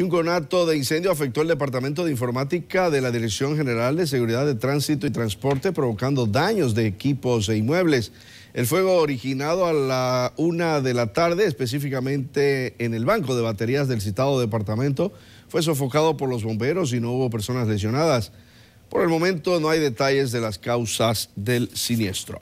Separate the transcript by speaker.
Speaker 1: y un conato de incendio afectó el Departamento de Informática de la Dirección General de Seguridad de Tránsito y Transporte, provocando daños de equipos e inmuebles. El fuego originado a la una de la tarde, específicamente en el banco de baterías del citado departamento, fue sofocado por los bomberos y no hubo personas lesionadas. Por el momento no hay detalles de las causas del siniestro.